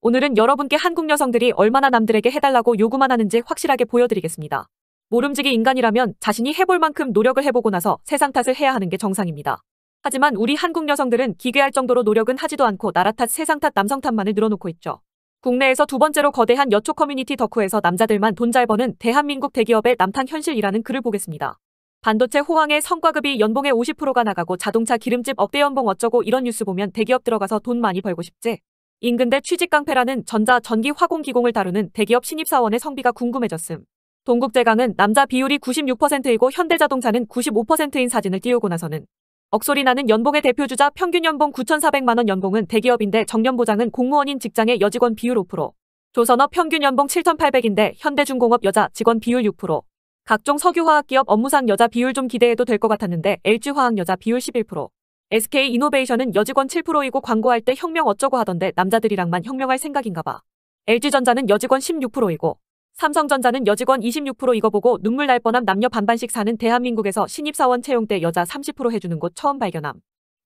오늘은 여러분께 한국 여성들이 얼마나 남들에게 해달라고 요구만 하는지 확실하게 보여드리겠습니다. 모름지기 인간이라면 자신이 해볼 만큼 노력을 해보고 나서 세상 탓을 해야 하는 게 정상입니다. 하지만 우리 한국 여성들은 기괴할 정도로 노력은 하지도 않고 나라 탓, 세상 탓, 남성 탓만을 늘어놓고 있죠. 국내에서 두 번째로 거대한 여초 커뮤니티 덕후에서 남자들만 돈 잘 버는 대한민국 대기업의 남탄 현실이라는 글을 보겠습니다. 반도체 호황에 성과급이 연봉의 50%가 나가고 자동차 기름집 억대 연봉 어쩌고 이런 뉴스 보면 대기업 들어가서 돈 많이 벌고 싶지? 인근대 취직 깡패라는 전자, 전기, 화공, 기공을 다루는 대기업 신입사원의 성비가 궁금해졌음. 동국제강은 남자 비율이 96%이고 현대자동차는 95%인 사진을 띄우고 나서는 억소리 나는 연봉의 대표주자 평균 연봉 9,400만 원 연봉은 대기업인데 정년 보장은 공무원인 직장의 여직원 비율 5%, 조선업 평균 연봉 7,800인데 현대중공업 여자 직원 비율 6%, 각종 석유화학 기업 업무상 여자 비율 좀 기대해도 될 것 같았는데 LG화학 여자 비율 11%, SK 이노베이션은 여직원 7%이고 광고할 때 혁명 어쩌고 하던데 남자들이랑만 혁명할 생각인가 봐. LG전자는 여직원 16%이고 삼성전자는 여직원 26% 이거 보고 눈물 날 뻔함 남녀 반반씩 사는 대한민국에서 신입사원 채용 때 여자 30% 해주는 곳 처음 발견함.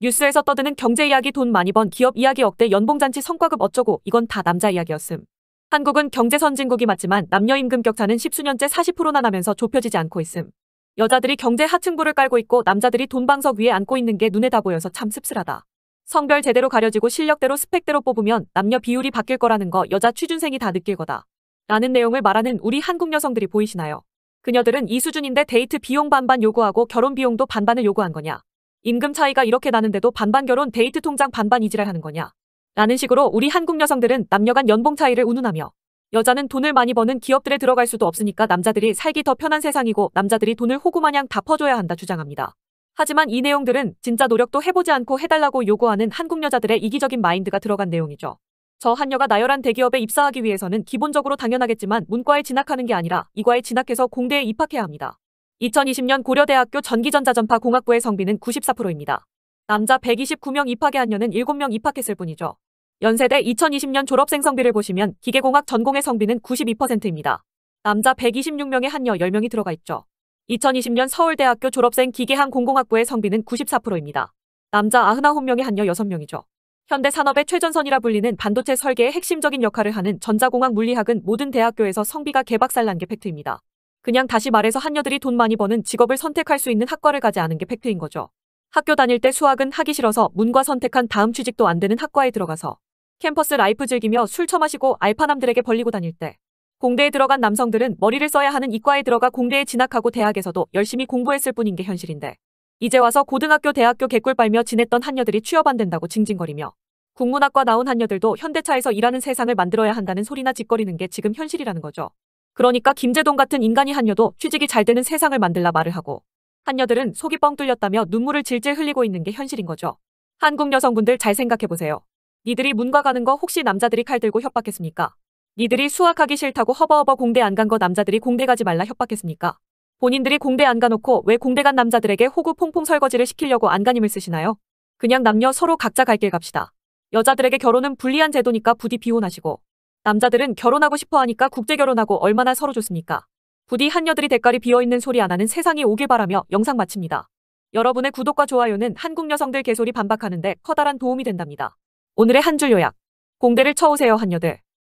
뉴스에서 떠드는 경제 이야기 돈 많이 번 기업 이야기 억대 연봉잔치 성과급 어쩌고 이건 다 남자 이야기였음. 한국은 경제 선진국이 맞지만 남녀 임금 격차는 1 0수년째 40%나 나면서 좁혀지지 않고 있음. 여자들이 경제 하층부를 깔고 있고 남자들이 돈방석 위에 앉고 있는 게 눈에 다 보여서 참 씁쓸하다. 성별 제대로 가려지고 실력대로 스펙대로 뽑으면 남녀 비율이 바뀔 거라는 거 여자 취준생이 다 느낄 거다. 라는 내용을 말하는 우리 한국 여성들이 보이시나요? 그녀들은 이 수준인데 데이트 비용 반반 요구하고 결혼 비용도 반반을 요구한 거냐? 임금 차이가 이렇게 나는데도 반반 결혼 데이트 통장 반반 이지랄 하는 거냐? 라는 식으로 우리 한국 여성들은 남녀간 연봉 차이를 운운하며 여자는 돈을 많이 버는 기업들에 들어갈 수도 없으니까 남자들이 살기 더 편한 세상이고 남자들이 돈을 호구마냥 다 퍼줘야 한다 주장합니다. 하지만 이 내용들은 진짜 노력도 해보지 않고 해달라고 요구하는 한국 여자들의 이기적인 마인드가 들어간 내용이죠. 저 한여가 나열한 대기업에 입사하기 위해서는 기본적으로 당연하겠지만 문과에 진학하는 게 아니라 이과에 진학해서 공대에 입학해야 합니다. 2020년 고려대학교 전기전자전파공학부의 성비는 94%입니다. 남자 129명 입학에 한여는 7명 입학했을 뿐이죠. 연세대 2020년 졸업생 성비를 보시면 기계공학 전공의 성비는 92%입니다. 남자 126명에 한여 10명이 들어가 있죠. 2020년 서울대학교 졸업생 기계학 공공학부의 성비는 94%입니다. 남자 99명에 한여 6명이죠. 현대 산업의 최전선이라 불리는 반도체 설계의 핵심적인 역할을 하는 전자공학 물리학은 모든 대학교에서 성비가 개박살난 게 팩트입니다. 그냥 다시 말해서 한여들이 돈 많이 버는 직업을 선택할 수 있는 학과를 가지 않은 게 팩트인 거죠. 학교 다닐 때 수학은 하기 싫어서 문과 선택한 다음 취직도 안 되는 학과에 들어가서 캠퍼스 라이프 즐기며 술 처마시고 알파남들에게 벌리고 다닐 때 공대에 들어간 남성들은 머리를 써야 하는 이과에 들어가 공대에 진학하고 대학에서도 열심히 공부했을 뿐인 게 현실인데 이제 와서 고등학교 대학교 개꿀 빨며 지냈던 한녀들이 취업 안 된다고 징징거리며 국문학과 나온 한녀들도 현대차에서 일하는 세상을 만들어야 한다는 소리나 짓거리는 게 지금 현실이라는 거죠. 그러니까 김재동 같은 인간이 한녀도 취직이 잘 되는 세상을 만들라 말을 하고 한녀들은 속이 뻥 뚫렸다며 눈물을 질질 흘리고 있는 게 현실인 거죠. 한국 여성분들 잘 생각해보세요. 니들이 문과 가는 거 혹시 남자들이 칼 들고 협박했습니까? 니들이 수학하기 싫다고 허버허버 공대 안 간 거 남자들이 공대 가지 말라 협박했습니까? 본인들이 공대 안 가놓고 왜 공대 간 남자들에게 호구 퐁퐁 설거지를 시키려고 안간힘을 쓰시나요? 그냥 남녀 서로 각자 갈 길 갑시다. 여자들에게 결혼은 불리한 제도니까 부디 비혼하시고 남자들은 결혼하고 싶어 하니까 국제 결혼하고 얼마나 서로 좋습니까? 부디 한녀들이 대가리 비어있는 소리 안 하는 세상이 오길 바라며 영상 마칩니다. 여러분의 구독과 좋아요는 한국 여성들 개소리 반박하는데 커다란 도움이 된답니다. 오늘의 한 줄 요약. 공대를 쳐오세요 한여대